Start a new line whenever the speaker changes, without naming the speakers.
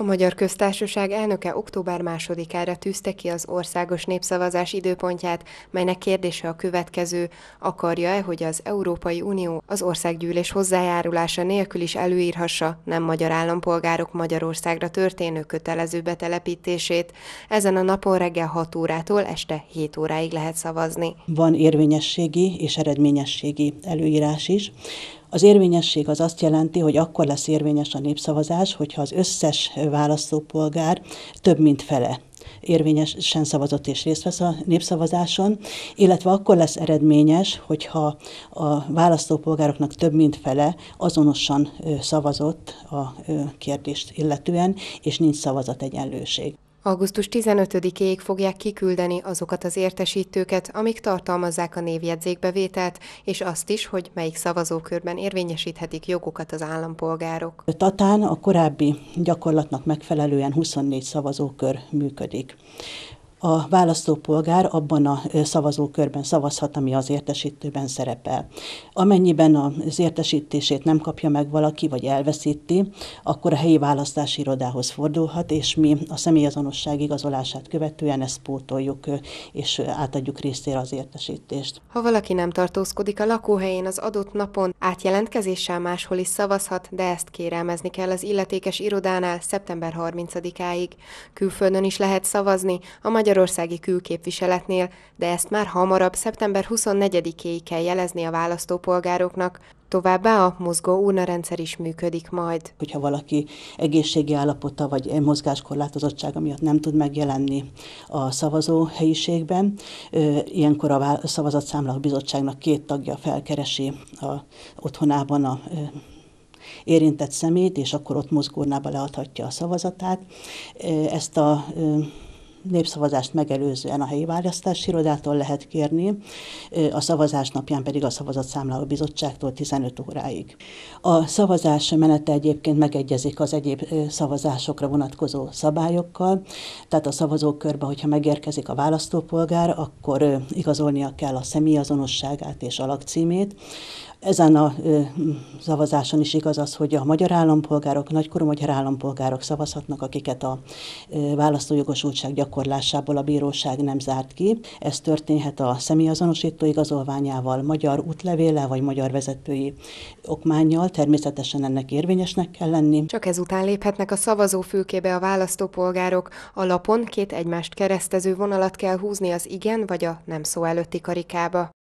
A Magyar Köztársaság elnöke október másodikára tűzte ki az országos népszavazás időpontját, melynek kérdése a következő. Akarja-e, hogy az Európai Unió az országgyűlés hozzájárulása nélkül is előírhassa nem magyar állampolgárok Magyarországra történő kötelező betelepítését? Ezen a napon reggel 6 órától este 7 óráig lehet szavazni.
Van érvényességi és eredményességi előírás is. Az érvényesség az azt jelenti, hogy akkor lesz érvényes a népszavazás, hogyha az összes választópolgár több mint fele érvényesen szavazott és részt vesz a népszavazáson, illetve akkor lesz eredményes, hogyha a választópolgároknak több mint fele azonosan szavazott a kérdést illetően, és nincs szavazat egyenlőség.
Augusztus 15 ig fogják kiküldeni azokat az értesítőket, amik tartalmazzák a névjegyzékbevételt, és azt is, hogy melyik szavazókörben érvényesíthetik jogukat az állampolgárok.
Tatán a korábbi gyakorlatnak megfelelően 24 szavazókör működik a választópolgár abban a szavazókörben szavazhat, ami az értesítőben szerepel. Amennyiben az értesítését nem kapja meg valaki, vagy elveszíti, akkor a helyi választási irodához fordulhat, és mi a személyazonosság igazolását követően ezt pótoljuk, és átadjuk részére az értesítést.
Ha valaki nem tartózkodik a lakóhelyén az adott napon, átjelentkezéssel máshol is szavazhat, de ezt kérelmezni kell az illetékes irodánál szeptember 30-áig. Külföldön is lehet szavazni, a magyar magyarországi külképviseletnél, de ezt már hamarabb, szeptember 24-éig kell jelezni a választópolgároknak, Továbbá a mozgó urnarendszer is működik majd. Hogyha valaki egészségi állapota
vagy mozgáskorlátozottsága miatt nem tud megjelenni a szavazó helyiségben, ilyenkor a szavazatszámlak Bizottságnak két tagja felkeresi a, otthonában a érintett szemét, és akkor ott mozgórnába leadhatja a szavazatát. Ezt a népszavazást megelőzően a helyi választási irodától lehet kérni, a szavazás napján pedig a szavazatszámláló bizottságtól 15 óráig. A szavazás menete egyébként megegyezik az egyéb szavazásokra vonatkozó szabályokkal, tehát a szavazókörbe, hogyha megérkezik a választópolgár, akkor igazolnia kell a személyazonosságát és alakcímét, ezen a ö, szavazáson is igaz az, hogy a magyar állampolgárok, nagykorú magyar állampolgárok szavazhatnak, akiket a ö, választójogosultság gyakorlatilag gyakorlásából a bíróság nem zárt ki. Ez történhet a személyazonosító igazolványával, magyar útlevéllel vagy magyar vezetői okmányjal, természetesen ennek érvényesnek kell lenni.
Csak ezután léphetnek a szavazófülkébe a választópolgárok. A lapon két egymást keresztező vonalat kell húzni az igen vagy a nem szó előtti karikába.